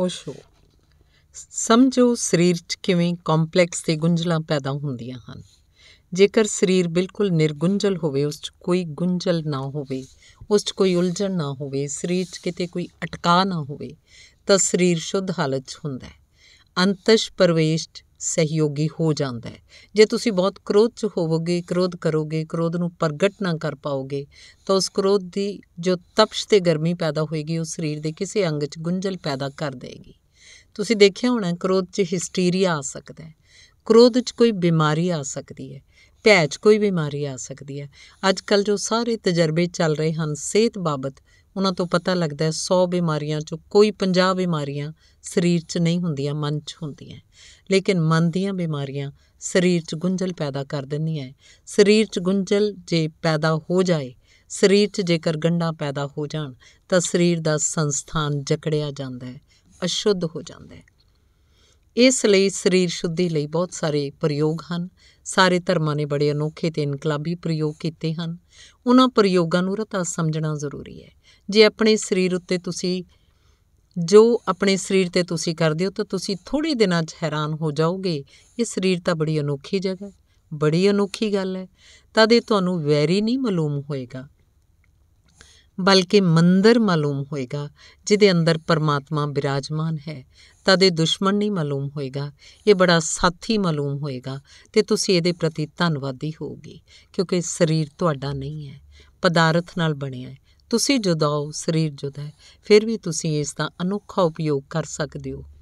ਓਸ਼ੋ ਸਮਝੋ ਸਰੀਰ 'ਚ ਕਿਵੇਂ ਕੰਪਲੈਕਸ ਤੇ ਗੁੰਝਲਾਂ ਪੈਦਾ ਹੁੰਦੀਆਂ ਹਨ ਜੇਕਰ ਸਰੀਰ ਬਿਲਕੁਲ ਨਿਰਗੁੰਝਲ ਹੋਵੇ ਉਸ 'ਚ ਕੋਈ ਗੁੰਝਲ ਨਾ ਹੋਵੇ ਉਸ 'ਚ ਕੋਈ ਉਲਝਣ ਨਾ ਹੋਵੇ ਸਰੀਰ 'ਚ ਕਿਤੇ ਕੋਈ ਅਟਕਾ ਨਾ ਹੋਵੇ ਤਾਂ ਸਰੀਰ ਸ਼ੁੱਧ ਹਾਲਤ 'ਚ ਹੁੰਦਾ ਹੈ ਅੰਤਸ਼ ਪਰਵੇਸ਼ ਸਹਿਯੋਗੀ ਹੋ ਜਾਂਦਾ ਹੈ ਜੇ ਤੁਸੀਂ ਬਹੁਤ ਕ੍ਰੋਧ 'ਚ ਹੋਵੋਗੇ ਕ੍ਰੋਧ ਕਰੋਗੇ ਕ੍ਰੋਧ ਨੂੰ ਪ੍ਰਗਟ ਨਾ ਕਰ ਪਾਓਗੇ ਤਾਂ ਉਸ ਕ੍ਰੋਧ ਦੀ ਜੋ ਤਪਸ਼ ਤੇ ਗਰਮੀ ਪੈਦਾ ਹੋਏਗੀ ਉਹ ਸਰੀਰ ਦੇ ਕਿਸੇ ਅੰਗ 'ਚ ਗੁੰਝਲ ਪੈਦਾ ਕਰ ਦੇਗੀ ਤੁਸੀਂ ਦੇਖਿਆ ਹੋਣਾ ਕ੍ਰੋਧ 'ਚ ਹਿਸਟੀਰੀਆ ਆ ਸਕਦਾ ਹੈ ਕ੍ਰੋਧ 'ਚ ਕੋਈ ਬਿਮਾਰੀ ਆ ਸਕਦੀ ਹੈ ਭੈਜ ਕੋਈ ਬਿਮਾਰੀ ਆ ਸਕਦੀ ਹੈ ਅੱਜ ਕੱਲ ਜੋ ਸਾਰੇ ਤਜਰਬੇ ਚੱਲ ਰਹੇ ਹਨ ਸਿਹਤ ਬਾਬਤ ਉਹਨਾਂ ਤੋਂ ਪਤਾ ਲੱਗਦਾ ਹੈ 100 ਬਿਮਾਰੀਆਂ 'ਚੋਂ ਕੋਈ 50 ਬਿਮਾਰੀਆਂ ਸਰੀਰ 'ਚ ਨਹੀਂ ਹੁੰਦੀਆਂ ਮਨ 'ਚ ਹੁੰਦੀਆਂ ਲੇਕਿਨ ਮਨ ਦੀਆਂ ਬਿਮਾਰੀਆਂ ਸਰੀਰ 'ਚ ਗੁੰਝਲ ਪੈਦਾ ਕਰ ਦਿੰਦੀਆਂ ਹੈ ਸਰੀਰ 'ਚ ਗੁੰਝਲ ਜੇ ਪੈਦਾ ਹੋ ਜਾਏ ਸਰੀਰ 'ਚ ਜੇਕਰ ਗੰਡਾ ਪੈਦਾ ਹੋ ਜਾਣ ਤਾਂ ਸਰੀਰ ਦਾ ਸੰਸਥਾਨ ਜਕੜਿਆ ਜਾਂਦਾ ਹੈ ਅਸ਼ੁੱਧ ਹੋ ਜਾਂਦਾ ਹੈ ਇਸ ਲਈ ਸਰੀਰ ਸ਼ੁੱਧੀ ਲਈ ਬਹੁਤ ਸਾਰੇ ਪ੍ਰਯੋਗ ਹਨ ਸਾਰੇ ਧਰਮਾਂ ਨੇ ਬੜੇ ਅਨੋਖੇ ਤੇ ਇਨਕਲਾਬੀ ਪ੍ਰਯੋਗ ਕੀਤੇ ਹਨ ਉਹਨਾਂ ਪ੍ਰਯੋਗਾਂ ਨੂੰ ਰਤਾ ਸਮਝਣਾ ਜ਼ਰੂਰੀ ਹੈ ਜੇ ਆਪਣੇ ਸਰੀਰ ਉੱਤੇ ਤੁਸੀਂ ਜੋ ਆਪਣੇ ਸਰੀਰ ਤੇ ਤੁਸੀਂ ਕਰਦੇ ਹੋ ਤਾਂ ਤੁਸੀਂ ਥੋੜੇ ਦਿਨਾਂ 'ਚ ਹੈਰਾਨ ਹੋ ਜਾਓਗੇ ਇਹ ਸਰੀਰ ਤਾਂ ਬੜੀ ਅਨੋਖੀ ਜਗ੍ਹਾ ਬੜੀ ਅਨੋਖੀ ਗੱਲ ਹੈ ਤਦ ਇਹ ਤੁਹਾਨੂੰ ਵੈਰੀ ਨਹੀਂ ਮਾਲੂਮ ਹੋਏਗਾ ਬਲਕਿ ਮੰਦਰ ਮਾਲੂਮ ਹੋਏਗਾ ਜਿਹਦੇ ਅੰਦਰ ਪਰਮਾਤਮਾ ਬਿਰਾਜਮਾਨ ਹੈ ਤਦ ਇਹ ਦੁਸ਼ਮਣ ਨਹੀਂ ਮਾਲੂਮ ਹੋਏਗਾ ਇਹ ਬੜਾ ਸਾਥੀ ਮਾਲੂਮ ਹੋਏਗਾ ਤੇ ਤੁਸੀਂ ਇਹਦੇ ਪ੍ਰਤੀ ਧੰਨਵਾਦੀ ਹੋਵੋਗੇ ਕਿਉਂਕਿ ਸਰੀਰ ਤੁਹਾਡਾ ਨਹੀਂ ਹੈ ਪਦਾਰਥ ਨਾਲ ਬਣਿਆ ਹੈ ਤੁਸੀਂ ਜੁਦਾਓ ਸਰੀਰ ਜੁਦਾ ਹੈ ਫਿਰ ਵੀ ਤੁਸੀਂ ਇਸ ਦਾ ਅਨੋਖਾ ਉਪਯੋਗ ਕਰ ਸਕਦੇ ਹੋ